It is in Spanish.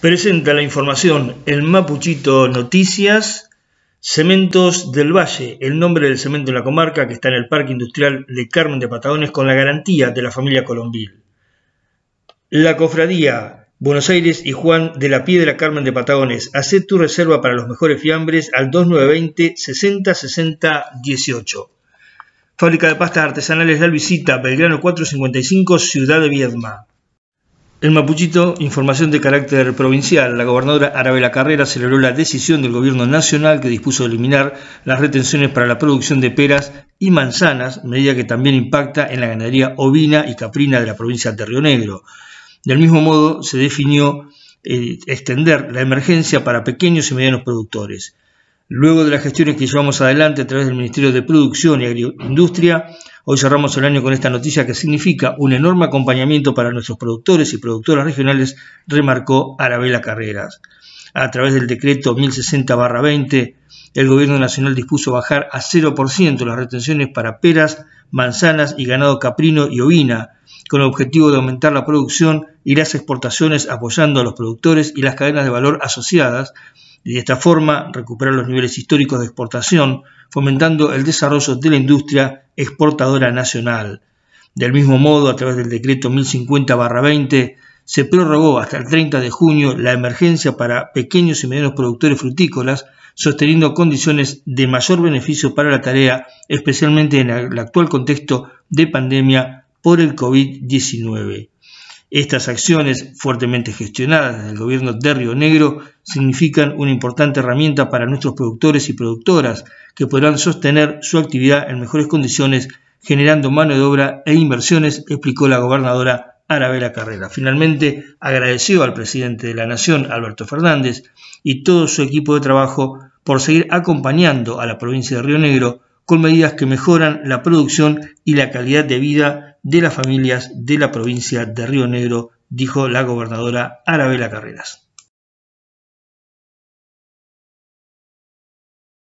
presenta la información el Mapuchito Noticias, Cementos del Valle, el nombre del cemento en la comarca que está en el Parque Industrial de Carmen de Patagones con la garantía de la familia Colombil. La Cofradía, Buenos Aires y Juan de la Piedra Carmen de Patagones, Haz tu reserva para los mejores fiambres al 2920 60 60 18. Fábrica de pastas artesanales La Belgrano 455, Ciudad de Viedma. El Mapuchito, información de carácter provincial. La gobernadora La Carrera celebró la decisión del gobierno nacional que dispuso eliminar las retenciones para la producción de peras y manzanas, medida que también impacta en la ganadería ovina y caprina de la provincia de Río Negro. Del mismo modo, se definió eh, extender la emergencia para pequeños y medianos productores. Luego de las gestiones que llevamos adelante a través del Ministerio de Producción y Agroindustria, Hoy cerramos el año con esta noticia que significa un enorme acompañamiento para nuestros productores y productoras regionales, remarcó Arabela Carreras. A través del decreto 1060-20, el Gobierno Nacional dispuso bajar a 0% las retenciones para peras, manzanas y ganado caprino y ovina, con el objetivo de aumentar la producción y las exportaciones apoyando a los productores y las cadenas de valor asociadas, y de esta forma recuperar los niveles históricos de exportación, fomentando el desarrollo de la industria exportadora nacional. Del mismo modo, a través del decreto 1050-20, se prorrogó hasta el 30 de junio la emergencia para pequeños y medianos productores frutícolas, sosteniendo condiciones de mayor beneficio para la tarea, especialmente en el actual contexto de pandemia por el COVID-19. Estas acciones, fuertemente gestionadas desde el gobierno de Río Negro, significan una importante herramienta para nuestros productores y productoras, que podrán sostener su actividad en mejores condiciones, generando mano de obra e inversiones, explicó la gobernadora Arabela Carrera. Finalmente, agradeció al presidente de la Nación, Alberto Fernández, y todo su equipo de trabajo por seguir acompañando a la provincia de Río Negro con medidas que mejoran la producción y la calidad de vida de las familias de la provincia de Río Negro, dijo la gobernadora Arabela Carreras.